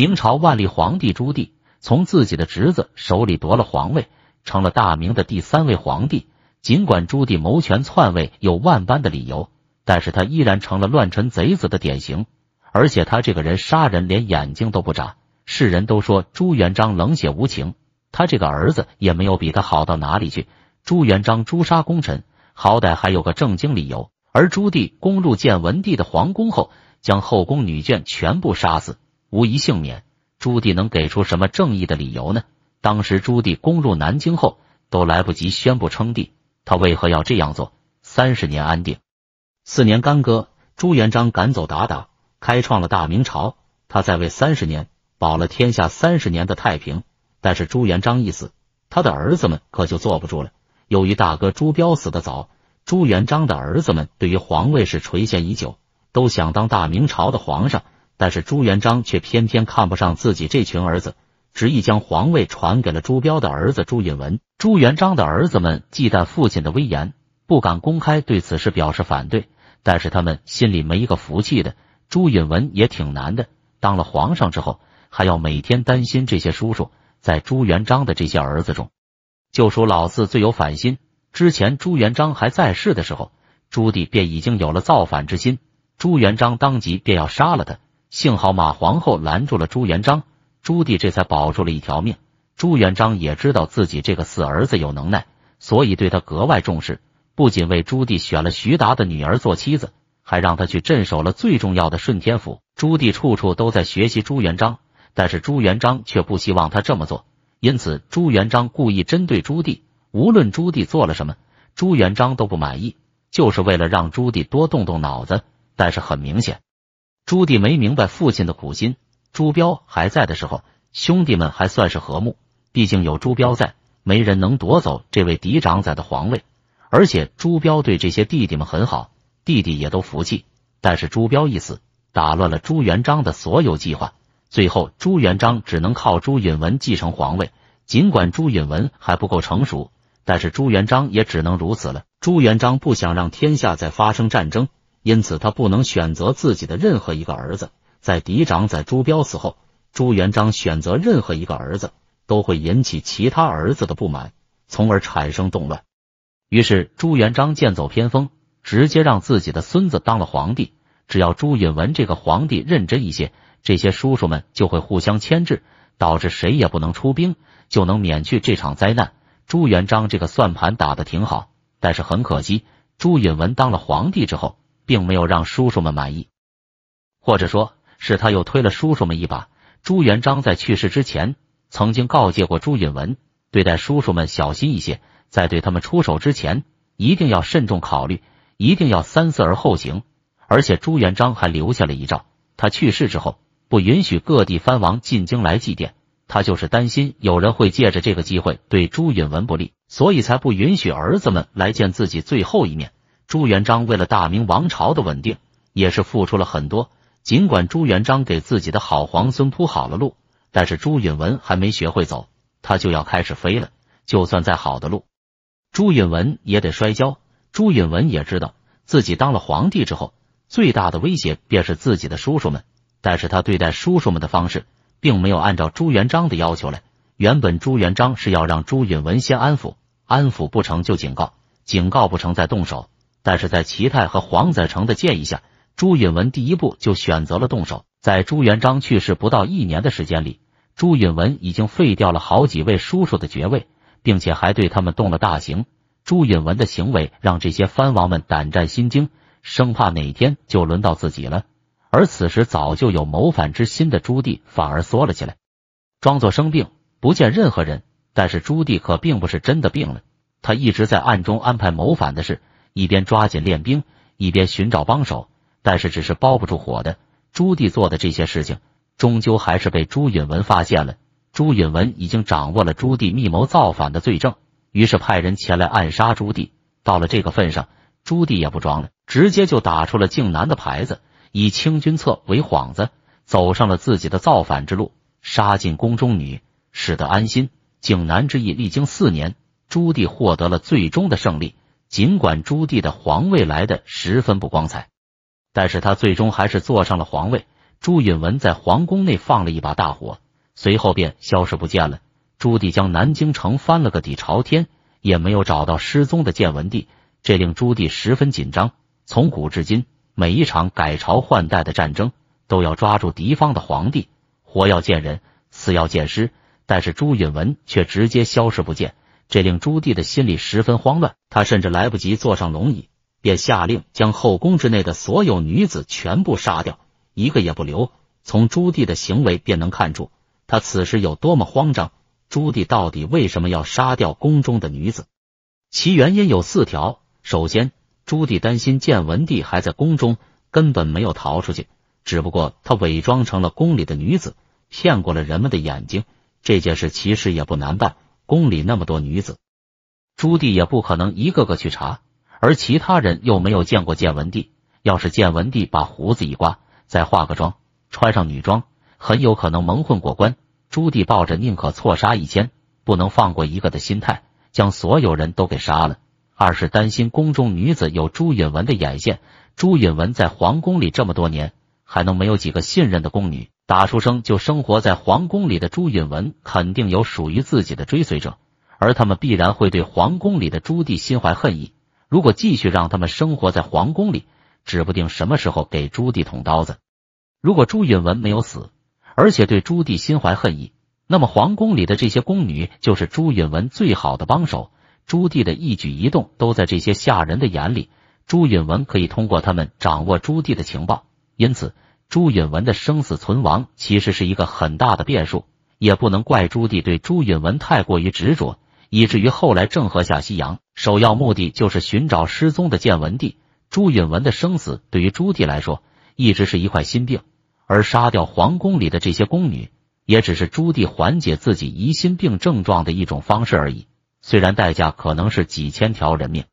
明朝万历皇帝朱棣从自己的侄子手里夺了皇位，成了大明的第三位皇帝。尽管朱棣谋权篡位有万般的理由，但是他依然成了乱臣贼子的典型。而且他这个人杀人连眼睛都不眨，世人都说朱元璋冷血无情，他这个儿子也没有比他好到哪里去。朱元璋诛杀功臣，好歹还有个正经理由，而朱棣攻入建文帝的皇宫后，将后宫女眷全部杀死。无一幸免，朱棣能给出什么正义的理由呢？当时朱棣攻入南京后，都来不及宣布称帝，他为何要这样做？三十年安定，四年干戈，朱元璋赶走鞑靼，开创了大明朝。他在位三十年，保了天下三十年的太平。但是朱元璋一死，他的儿子们可就坐不住了。由于大哥朱标死的早，朱元璋的儿子们对于皇位是垂涎已久，都想当大明朝的皇上。但是朱元璋却偏偏看不上自己这群儿子，执意将皇位传给了朱标的儿子朱允文。朱元璋的儿子们忌惮父亲的威严，不敢公开对此事表示反对，但是他们心里没一个服气的。朱允文也挺难的，当了皇上之后，还要每天担心这些叔叔。在朱元璋的这些儿子中，就属老四最有反心。之前朱元璋还在世的时候，朱棣便已经有了造反之心，朱元璋当即便要杀了他。幸好马皇后拦住了朱元璋，朱棣这才保住了一条命。朱元璋也知道自己这个四儿子有能耐，所以对他格外重视，不仅为朱棣选了徐达的女儿做妻子，还让他去镇守了最重要的顺天府。朱棣处处都在学习朱元璋，但是朱元璋却不希望他这么做，因此朱元璋故意针对朱棣，无论朱棣做了什么，朱元璋都不满意，就是为了让朱棣多动动脑子。但是很明显。朱棣没明白父亲的苦心。朱标还在的时候，兄弟们还算是和睦，毕竟有朱标在，没人能夺走这位嫡长子的皇位。而且朱标对这些弟弟们很好，弟弟也都服气。但是朱标一死，打乱了朱元璋的所有计划。最后朱元璋只能靠朱允文继承皇位。尽管朱允文还不够成熟，但是朱元璋也只能如此了。朱元璋不想让天下再发生战争。因此，他不能选择自己的任何一个儿子。在嫡长子朱标死后，朱元璋选择任何一个儿子，都会引起其他儿子的不满，从而产生动乱。于是，朱元璋剑走偏锋，直接让自己的孙子当了皇帝。只要朱允文这个皇帝认真一些，这些叔叔们就会互相牵制，导致谁也不能出兵，就能免去这场灾难。朱元璋这个算盘打得挺好，但是很可惜，朱允文当了皇帝之后。并没有让叔叔们满意，或者说，是他又推了叔叔们一把。朱元璋在去世之前，曾经告诫过朱允文，对待叔叔们小心一些，在对他们出手之前，一定要慎重考虑，一定要三思而后行。而且朱元璋还留下了遗诏，他去世之后，不允许各地藩王进京来祭奠。他就是担心有人会借着这个机会对朱允文不利，所以才不允许儿子们来见自己最后一面。朱元璋为了大明王朝的稳定，也是付出了很多。尽管朱元璋给自己的好皇孙铺好了路，但是朱允文还没学会走，他就要开始飞了。就算再好的路，朱允文也得摔跤。朱允文也知道自己当了皇帝之后，最大的威胁便是自己的叔叔们。但是他对待叔叔们的方式，并没有按照朱元璋的要求来。原本朱元璋是要让朱允文先安抚，安抚不成就警告，警告不成再动手。但是在齐泰和黄子成的建议下，朱允文第一步就选择了动手。在朱元璋去世不到一年的时间里，朱允文已经废掉了好几位叔叔的爵位，并且还对他们动了大刑。朱允文的行为让这些藩王们胆战心惊，生怕哪天就轮到自己了。而此时，早就有谋反之心的朱棣反而缩了起来，装作生病，不见任何人。但是朱棣可并不是真的病了，他一直在暗中安排谋反的事。一边抓紧练兵，一边寻找帮手，但是只是包不住火的。朱棣做的这些事情，终究还是被朱允文发现了。朱允文已经掌握了朱棣密谋造反的罪证，于是派人前来暗杀朱棣。到了这个份上，朱棣也不装了，直接就打出了靖南的牌子，以清君侧为幌子，走上了自己的造反之路，杀进宫中女，使得安心。靖南之役历经四年，朱棣获得了最终的胜利。尽管朱棣的皇位来的十分不光彩，但是他最终还是坐上了皇位。朱允文在皇宫内放了一把大火，随后便消失不见了。朱棣将南京城翻了个底朝天，也没有找到失踪的建文帝，这令朱棣十分紧张。从古至今，每一场改朝换代的战争都要抓住敌方的皇帝，活要见人，死要见尸，但是朱允文却直接消失不见。这令朱棣的心里十分慌乱，他甚至来不及坐上龙椅，便下令将后宫之内的所有女子全部杀掉，一个也不留。从朱棣的行为便能看出他此时有多么慌张。朱棣到底为什么要杀掉宫中的女子？其原因有四条：首先，朱棣担心建文帝还在宫中，根本没有逃出去，只不过他伪装成了宫里的女子，骗过了人们的眼睛。这件事其实也不难办。宫里那么多女子，朱棣也不可能一个个去查，而其他人又没有见过建文帝。要是建文帝把胡子一刮，再化个妆，穿上女装，很有可能蒙混过关。朱棣抱着宁可错杀一千，不能放过一个的心态，将所有人都给杀了。二是担心宫中女子有朱允文的眼线，朱允文在皇宫里这么多年，还能没有几个信任的宫女？打出生就生活在皇宫里的朱允文肯定有属于自己的追随者，而他们必然会对皇宫里的朱棣心怀恨意。如果继续让他们生活在皇宫里，指不定什么时候给朱棣捅刀子。如果朱允文没有死，而且对朱棣心怀恨意，那么皇宫里的这些宫女就是朱允文最好的帮手。朱棣的一举一动都在这些下人的眼里，朱允文可以通过他们掌握朱棣的情报，因此。朱允文的生死存亡其实是一个很大的变数，也不能怪朱棣对朱允文太过于执着，以至于后来郑和下西洋首要目的就是寻找失踪的建文帝。朱允文的生死对于朱棣来说一直是一块心病，而杀掉皇宫里的这些宫女，也只是朱棣缓解自己疑心病症状的一种方式而已，虽然代价可能是几千条人命。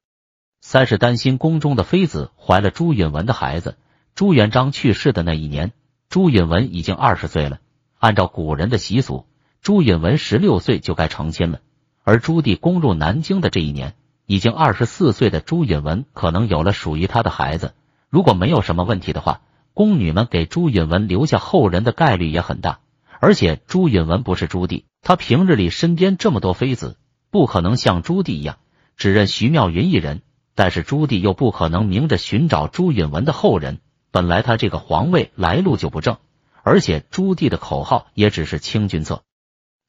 三是担心宫中的妃子怀了朱允文的孩子。朱元璋去世的那一年，朱允文已经二十岁了。按照古人的习俗，朱允文十六岁就该成亲了。而朱棣攻入南京的这一年，已经二十四岁的朱允文可能有了属于他的孩子。如果没有什么问题的话，宫女们给朱允文留下后人的概率也很大。而且朱允文不是朱棣，他平日里身边这么多妃子，不可能像朱棣一样只认徐妙云一人。但是朱棣又不可能明着寻找朱允文的后人。本来他这个皇位来路就不正，而且朱棣的口号也只是清君侧。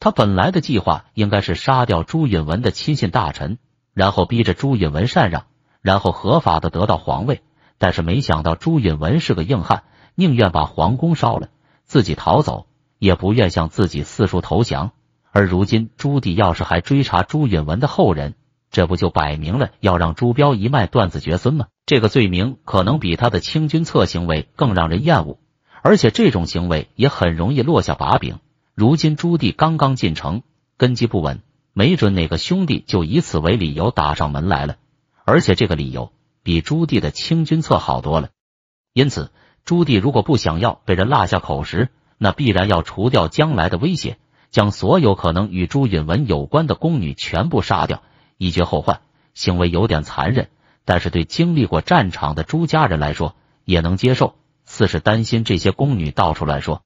他本来的计划应该是杀掉朱允文的亲信大臣，然后逼着朱允文禅让，然后合法的得到皇位。但是没想到朱允文是个硬汉，宁愿把皇宫烧了，自己逃走，也不愿向自己四处投降。而如今朱棣要是还追查朱允文的后人，这不就摆明了要让朱标一脉断子绝孙吗？这个罪名可能比他的清君侧行为更让人厌恶，而且这种行为也很容易落下把柄。如今朱棣刚刚进城，根基不稳，没准哪个兄弟就以此为理由打上门来了。而且这个理由比朱棣的清君侧好多了。因此，朱棣如果不想要被人落下口实，那必然要除掉将来的威胁，将所有可能与朱允文有关的宫女全部杀掉，以绝后患。行为有点残忍。但是对经历过战场的朱家人来说，也能接受。四是担心这些宫女到处乱说，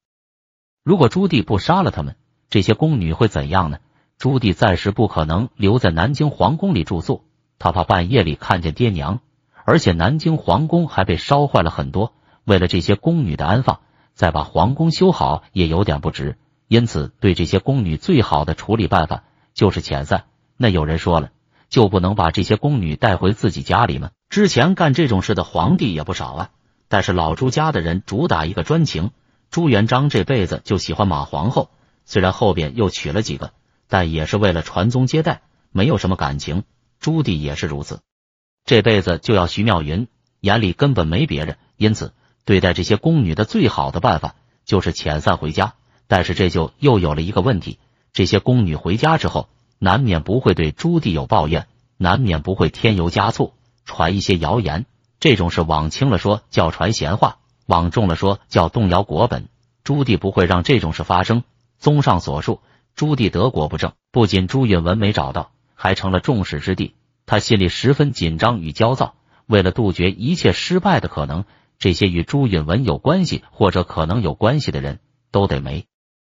如果朱棣不杀了他们，这些宫女会怎样呢？朱棣暂时不可能留在南京皇宫里住宿，他怕半夜里看见爹娘，而且南京皇宫还被烧坏了很多。为了这些宫女的安放，再把皇宫修好也有点不值，因此对这些宫女最好的处理办法就是遣散。那有人说了。就不能把这些宫女带回自己家里吗？之前干这种事的皇帝也不少啊，但是老朱家的人主打一个专情。朱元璋这辈子就喜欢马皇后，虽然后边又娶了几个，但也是为了传宗接代，没有什么感情。朱棣也是如此，这辈子就要徐妙云，眼里根本没别人。因此，对待这些宫女的最好的办法就是遣散回家。但是这就又有了一个问题：这些宫女回家之后。难免不会对朱棣有抱怨，难免不会添油加醋传一些谣言。这种事往轻了说叫传闲话，往重了说叫动摇国本。朱棣不会让这种事发生。综上所述，朱棣得国不正，不仅朱允文没找到，还成了众矢之的。他心里十分紧张与焦躁，为了杜绝一切失败的可能，这些与朱允文有关系或者可能有关系的人都得没。